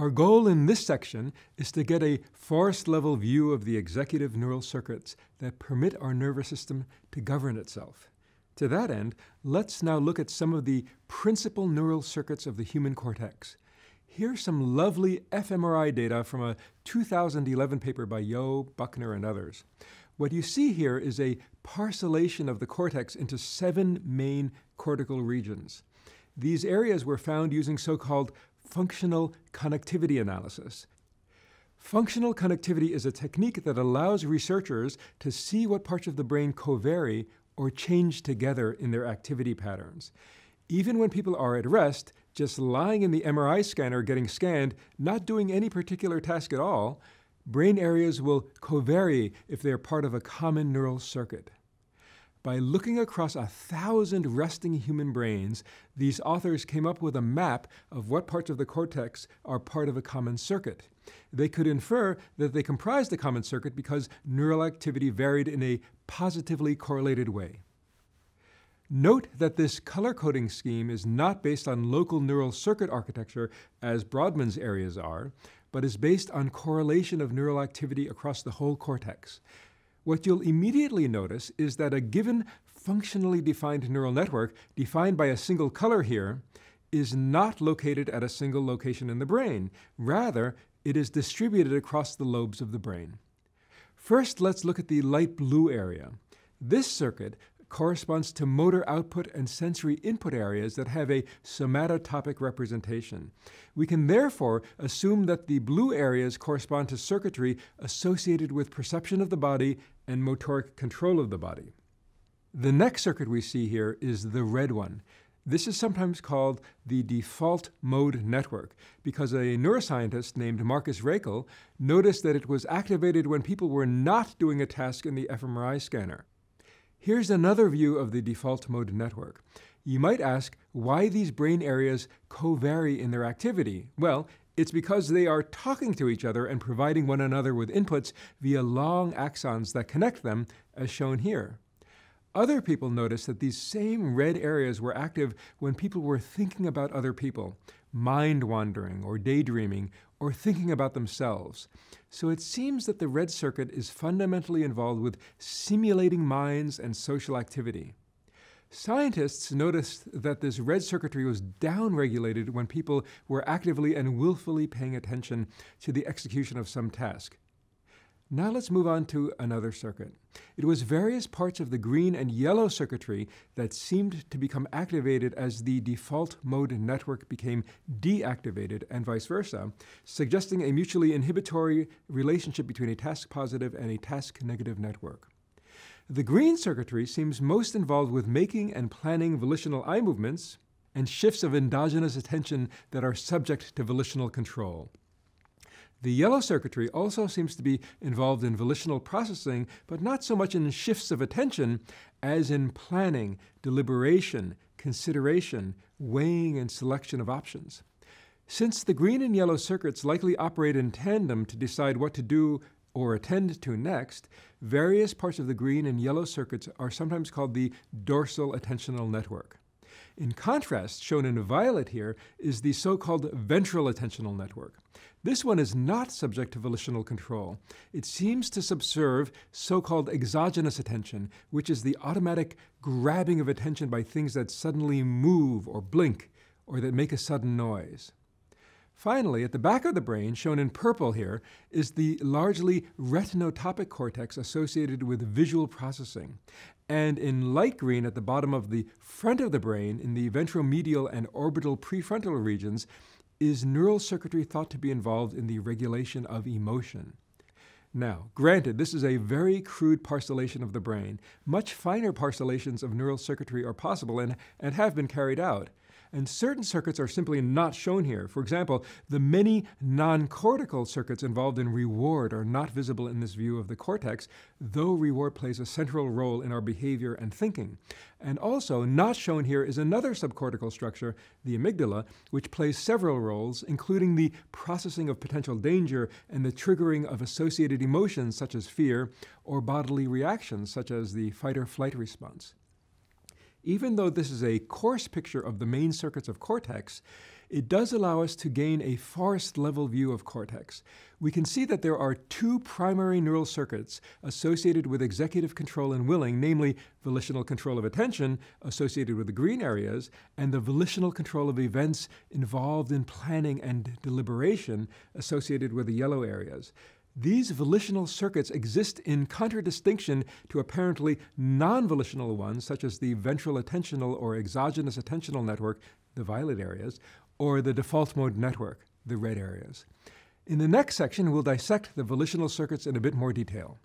Our goal in this section is to get a forest-level view of the executive neural circuits that permit our nervous system to govern itself. To that end, let's now look at some of the principal neural circuits of the human cortex. Here's some lovely fMRI data from a 2011 paper by Yo, Buckner, and others. What you see here is a parcellation of the cortex into seven main cortical regions. These areas were found using so-called functional connectivity analysis. Functional connectivity is a technique that allows researchers to see what parts of the brain co-vary or change together in their activity patterns. Even when people are at rest, just lying in the MRI scanner getting scanned, not doing any particular task at all, brain areas will co-vary if they're part of a common neural circuit. By looking across a thousand resting human brains, these authors came up with a map of what parts of the cortex are part of a common circuit. They could infer that they comprised a common circuit because neural activity varied in a positively correlated way. Note that this color coding scheme is not based on local neural circuit architecture, as Brodmann's areas are, but is based on correlation of neural activity across the whole cortex what you'll immediately notice is that a given functionally defined neural network, defined by a single color here, is not located at a single location in the brain. Rather, it is distributed across the lobes of the brain. First, let's look at the light blue area. This circuit corresponds to motor output and sensory input areas that have a somatotopic representation. We can therefore assume that the blue areas correspond to circuitry associated with perception of the body and motoric control of the body. The next circuit we see here is the red one. This is sometimes called the default mode network because a neuroscientist named Marcus Rakel noticed that it was activated when people were not doing a task in the fMRI scanner. Here's another view of the default mode network. You might ask why these brain areas co-vary in their activity. Well, it's because they are talking to each other and providing one another with inputs via long axons that connect them, as shown here. Other people noticed that these same red areas were active when people were thinking about other people mind wandering or daydreaming or thinking about themselves. So it seems that the red circuit is fundamentally involved with simulating minds and social activity. Scientists noticed that this red circuitry was downregulated when people were actively and willfully paying attention to the execution of some task. Now let's move on to another circuit. It was various parts of the green and yellow circuitry that seemed to become activated as the default mode network became deactivated and vice versa, suggesting a mutually inhibitory relationship between a task positive and a task negative network. The green circuitry seems most involved with making and planning volitional eye movements and shifts of endogenous attention that are subject to volitional control. The yellow circuitry also seems to be involved in volitional processing, but not so much in shifts of attention as in planning, deliberation, consideration, weighing, and selection of options. Since the green and yellow circuits likely operate in tandem to decide what to do or attend to next, various parts of the green and yellow circuits are sometimes called the dorsal attentional network. In contrast, shown in violet here, is the so-called ventral attentional network. This one is not subject to volitional control. It seems to subserve so-called exogenous attention, which is the automatic grabbing of attention by things that suddenly move or blink or that make a sudden noise. Finally, at the back of the brain, shown in purple here, is the largely retinotopic cortex associated with visual processing. And in light green at the bottom of the front of the brain, in the ventromedial and orbital prefrontal regions, is neural circuitry thought to be involved in the regulation of emotion. Now, granted, this is a very crude parcellation of the brain. Much finer parcellations of neural circuitry are possible and, and have been carried out. And certain circuits are simply not shown here. For example, the many non-cortical circuits involved in reward are not visible in this view of the cortex, though reward plays a central role in our behavior and thinking. And also, not shown here is another subcortical structure, the amygdala, which plays several roles, including the processing of potential danger and the triggering of associated emotions such as fear or bodily reactions such as the fight or flight response. Even though this is a coarse picture of the main circuits of cortex, it does allow us to gain a forest-level view of cortex. We can see that there are two primary neural circuits associated with executive control and willing, namely volitional control of attention, associated with the green areas, and the volitional control of events involved in planning and deliberation, associated with the yellow areas. These volitional circuits exist in contradistinction to apparently non-volitional ones, such as the ventral attentional or exogenous attentional network, the violet areas, or the default mode network, the red areas. In the next section, we'll dissect the volitional circuits in a bit more detail.